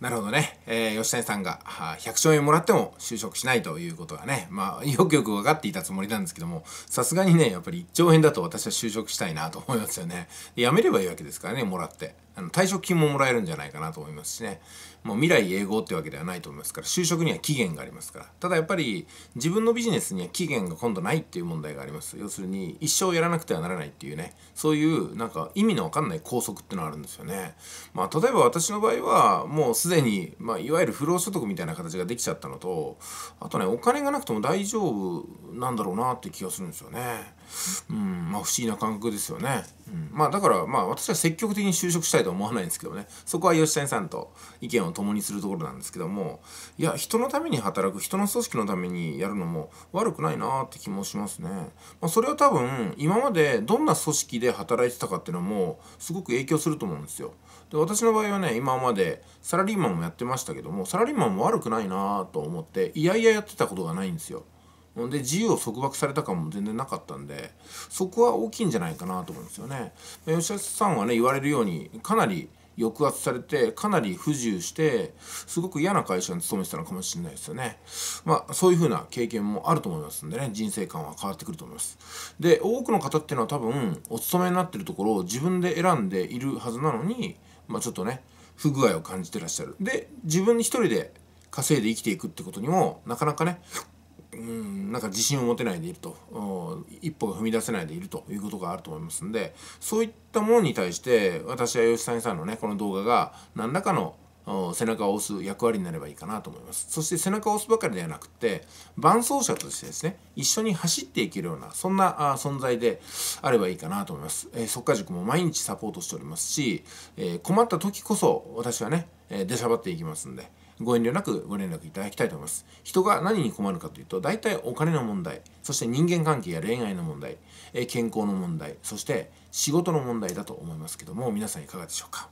なるほどね、えー、吉谷さんが100兆円もらっても就職しないということがね、まあ、よくよく分かっていたつもりなんですけどもさすがにねやっぱり1兆円だと私は就職したいなと思いますよね辞めればいいわけですからねもらって。あの退職金ももらえるんじゃないかなと思いますしねもう未来永劫ってわけではないと思いますから就職には期限がありますからただやっぱり自分のビジネスには期限が今度ないっていう問題があります要するに一生やらなくてはならないっていうねそういうなんか意味のわかんない拘束ってのがあるんですよねまあ例えば私の場合はもうすでに、まあ、いわゆる不労所得みたいな形ができちゃったのとあとねお金がなくても大丈夫なんだろうなって気がするんですよねうんまあ、不思議な感覚ですよね、うん、まあだからまあ私は積極的に就職したいとは思わないんですけどねそこは吉谷さんと意見を共にするところなんですけどもいや人のために働く人の組織のためにやるのも悪くないなって気もしますね、まあ、それは多分今までどんな組織で働いてたかっていうのもすごく影響すると思うんですよで私の場合はね今までサラリーマンもやってましたけどもサラリーマンも悪くないなと思っていやいややってたことがないんですよで自由を束縛された感も全然なかったんでそこは大きいんじゃないかなと思うんですよね。吉田さんはね言われるようにかなり抑圧されてかなり不自由してすごく嫌な会社に勤めてたのかもしれないですよね。まあそういう風な経験もあると思いますんでね人生観は変わってくると思います。で多くの方っていうのは多分お勤めになってるところを自分で選んでいるはずなのにまあ、ちょっとね不具合を感じてらっしゃる。で自分一人で稼いで生きていくってことにもなかなかねうんなんか自信を持てないでいると一歩が踏み出せないでいるということがあると思いますんでそういったものに対して私は吉谷さんのねこの動画が何らかの背中を押す役割になればいいかなと思いますそして背中を押すばかりではなくて伴走者としてですね一緒に走っていけるようなそんな存在であればいいかなと思います、えー、速稼塾も毎日サポートしておりますし、えー、困った時こそ私はね出しゃばっていきますんでご遠慮なくご連絡いただきたいと思います。人が何に困るかというと、大体お金の問題、そして人間関係や恋愛の問題、え健康の問題、そして仕事の問題だと思いますけども、皆さんいかがでしょうか。